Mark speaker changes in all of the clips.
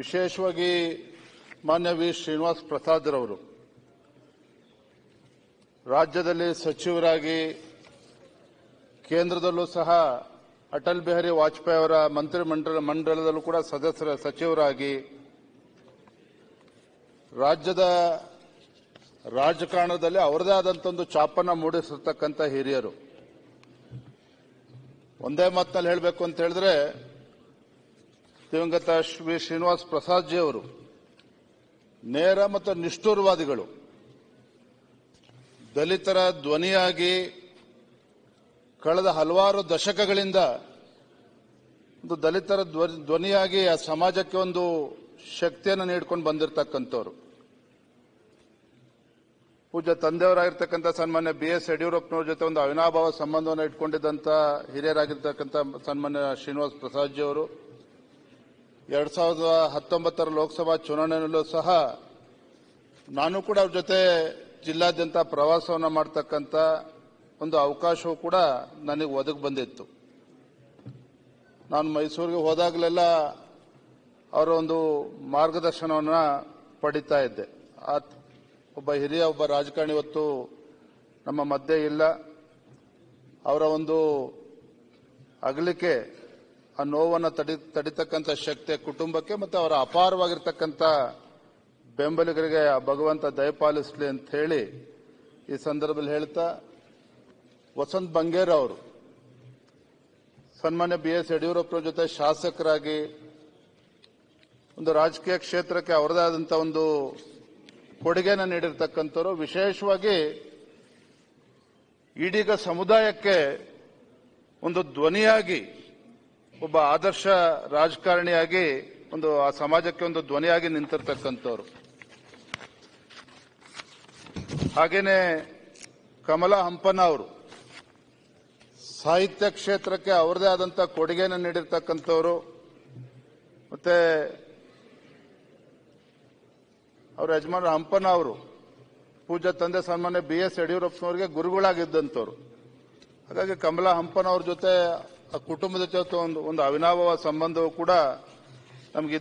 Speaker 1: ವಿಶೇಷವಾಗಿ ಮಾನ್ಯ ವಿ ಶ್ರೀನಿವಾಸ್ ಪ್ರಸಾದ್ರವರು ರಾಜ್ಯದಲ್ಲಿ ಸಚಿವರಾಗಿ ಕೇಂದ್ರದಲ್ಲೂ ಸಹ ಅಟಲ್ ಬಿಹಾರಿ ವಾಜಪೇಯಿ ಅವರ ಮಂಡಲ ಮಂಡಲದಲ್ಲೂ ಕೂಡ ಸದಸ್ಯರ ಸಚಿವರಾಗಿ ರಾಜ್ಯದ ರಾಜಕಾರಣದಲ್ಲಿ ಅವರದೇ ಒಂದು ಚಾಪನ್ನ ಮೂಡಿಸಿರ್ತಕ್ಕಂಥ ಹಿರಿಯರು ಒಂದೇ ಮಾತಿನಲ್ಲಿ ಹೇಳಬೇಕು ಅಂತ ಹೇಳಿದ್ರೆ ದಿವಂಗತ ಶ್ರೀ ಶ್ರೀನಿವಾಸ್ ಪ್ರಸಾದ್ಜಿ ಅವರು ನೇರ ಮತ್ತು ನಿಷ್ಠುರವಾದಿಗಳು ದಲಿತರ ಧ್ವನಿಯಾಗಿ ಕಳೆದ ಹಲವಾರು ದಶಕಗಳಿಂದ ಒಂದು ದಲಿತರ ಧ್ವನಿಯಾಗಿ ಆ ಸಮಾಜಕ್ಕೆ ಒಂದು ಶಕ್ತಿಯನ್ನು ನೀಡಿಕೊಂಡು ಬಂದಿರತಕ್ಕಂಥವ್ರು ಪೂಜ್ಯ ತಂದೆಯವರಾಗಿರ್ತಕ್ಕಂಥ ಸನ್ಮಾನ್ಯ ಬಿ ಎಸ್ ಯಡಿಯೂರಪ್ಪನವರ ಜೊತೆ ಒಂದು ಅವಿನಾಭಾವ ಸಂಬಂಧವನ್ನು ಇಟ್ಕೊಂಡಿದ್ದಂಥ ಹಿರಿಯರಾಗಿರ್ತಕ್ಕಂಥ ಸನ್ಮಾನ್ಯ ಶ್ರೀನಿವಾಸ್ ಪ್ರಸಾದ್ಜಿ ಅವರು ಎರಡು ಸಾವಿರದ ಹತ್ತೊಂಬತ್ತರ ಲೋಕಸಭಾ ಚುನಾವಣೆಯಲ್ಲೂ ಸಹ ನಾನು ಕೂಡ ಅವ್ರ ಜೊತೆ ಜಿಲ್ಲಾದ್ಯಂತ ಪ್ರವಾಸವನ್ನು ಮಾಡ್ತಕ್ಕಂಥ ಒಂದು ಅವಕಾಶವೂ ಕೂಡ ನನಗೆ ಒದಗಿ ಬಂದಿತ್ತು ನಾನು ಮೈಸೂರಿಗೆ ಹೋದಾಗಲೆಲ್ಲ ಅವರ ಒಂದು ಮಾರ್ಗದರ್ಶನವನ್ನು ಪಡಿತಾ ಇದ್ದೆ ಆ ಒಬ್ಬ ಹಿರಿಯ ಒಬ್ಬ ರಾಜಕಾರಣಿ ಇವತ್ತು ನಮ್ಮ ಮಧ್ಯೆ ಇಲ್ಲ ಅವರ ಒಂದು ಅಗಲಿಕೆ ಆ ನೋವನ್ನು ತಡಿ ತಡಿತಕ್ಕಂಥ ಶಕ್ತಿ ಕುಟುಂಬಕ್ಕೆ ಮತ್ತು ಅವರ ಅಪಾರವಾಗಿರ್ತಕ್ಕಂಥ ಬೆಂಬಲಿಗರಿಗೆ ಭಗವಂತ ದಯಪಾಲಿಸಲಿ ಅಂತ ಹೇಳಿ ಈ ಸಂದರ್ಭದಲ್ಲಿ ಹೇಳ್ತಾ ವಸಂತ್ ಬಂಗೇರ್ ಅವರು ಸನ್ಮಾನ್ಯ ಬಿ ಎಸ್ ಯಡಿಯೂರಪ್ಪರ ಜೊತೆ ಶಾಸಕರಾಗಿ ಒಂದು ರಾಜಕೀಯ ಕ್ಷೇತ್ರಕ್ಕೆ ಅವರದೇ ಆದಂಥ ಒಂದು ಕೊಡುಗೆನ ನೀಡಿರ್ತಕ್ಕಂಥವ್ರು ವಿಶೇಷವಾಗಿ ಇಡೀಗ ಸಮುದಾಯಕ್ಕೆ ಒಂದು ಧ್ವನಿಯಾಗಿ ಒಬ್ಬ ಆದರ್ಶ ರಾಜಕಾರಣಿಯಾಗಿ ಒಂದು ಆ ಸಮಾಜಕ್ಕೆ ಒಂದು ಧ್ವನಿಯಾಗಿ ನಿಂತಿರ್ತಕ್ಕಂಥವ್ರು ಹಾಗೇನೆ ಕಮಲಾ ಹಂಪನ ಅವರು ಸಾಹಿತ್ಯ ಕ್ಷೇತ್ರಕ್ಕೆ ಅವರದೇ ಆದಂತಹ ಕೊಡುಗೆಯನ್ನು ನೀಡಿರ್ತಕ್ಕಂಥವ್ರು ಮತ್ತೆ ಅವರ ಯಜಮಾನ ಹಂಪನ ಅವರು ಪೂಜಾ ತಂದೆ ಸನ್ಮಾನ್ಯ ಬಿ ಎಸ್ ಯಡಿಯೂರಪ್ಪನವರಿಗೆ ಗುರುಗಳಾಗಿದ್ದಂಥವ್ರು ಹಾಗಾಗಿ ಕಮಲಾ ಅವ್ರ ಜೊತೆ ಆ ಕುಟುಂಬದ ಜೊತೆ ಒಂದು ಒಂದು ಅವಿನಾಭಾವ ಸಂಬಂಧವು ಕೂಡ ನಮ್ಗೆ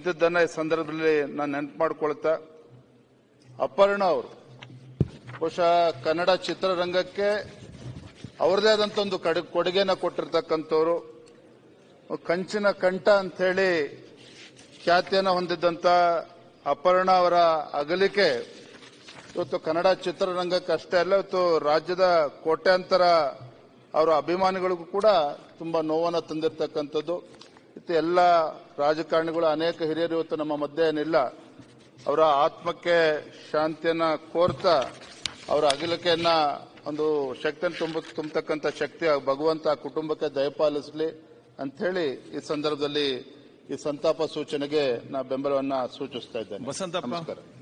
Speaker 1: ಈ ಸಂದರ್ಭದಲ್ಲಿ ನಾನು ನೆನಪು ಮಾಡಿಕೊಳ್ತಾ ಅಪರ್ಣ ಅವರು ಬಹುಶಃ ಕನ್ನಡ ಚಿತ್ರರಂಗಕ್ಕೆ ಅವರದೇ ಆದಂಥ ಒಂದು ಕಡ ಕೊಡುಗೆನ ಕೊಟ್ಟಿರ್ತಕ್ಕಂಥವ್ರು ಕಂಚಿನ ಕಂಠ ಅಂಥೇಳಿ ಖ್ಯಾತಿಯನ್ನು ಹೊಂದಿದ್ದಂಥ ಅಪರ್ಣ ಅವರ ಅಗಲಿಕೆ ಇವತ್ತು ಕನ್ನಡ ಚಿತ್ರರಂಗಕ್ಕೆ ಅಷ್ಟೇ ಅಲ್ಲ ಇವತ್ತು ರಾಜ್ಯದ ಕೋಟ್ಯಾಂತರ ಅವರ ಅಭಿಮಾನಿಗಳಿಗೂ ಕೂಡ ತುಂಬಾ ನೋವನ್ನು ತಂದಿರತಕ್ಕಂಥದ್ದು ಮತ್ತೆ ಎಲ್ಲ ರಾಜಕಾರಣಿಗಳು ಅನೇಕ ಹಿರಿಯರು ಇವತ್ತು ನಮ್ಮ ಮಧ್ಯೆ ಏನಿಲ್ಲ ಅವರ ಆತ್ಮಕ್ಕೆ ಶಾಂತಿಯನ್ನು ಕೋರ್ತಾ ಅವರ ಅಗಿಲಿಕೆಯನ್ನ ಒಂದು ಶಕ್ತಿಯನ್ನು ತುಂಬ ತುಂಬತಕ್ಕಂಥ ಶಕ್ತಿ ಭಗವಂತ ಕುಟುಂಬಕ್ಕೆ ದಯಪಾಲಿಸಲಿ ಹೇಳಿ ಈ ಸಂದರ್ಭದಲ್ಲಿ ಈ ಸಂತಾಪ ಸೂಚನೆಗೆ ನಾ ಬೆಂಬಲವನ್ನು ಸೂಚಿಸ್ತಾ ಇದ್ದೇನೆ ನಮಸ್ಕಾರ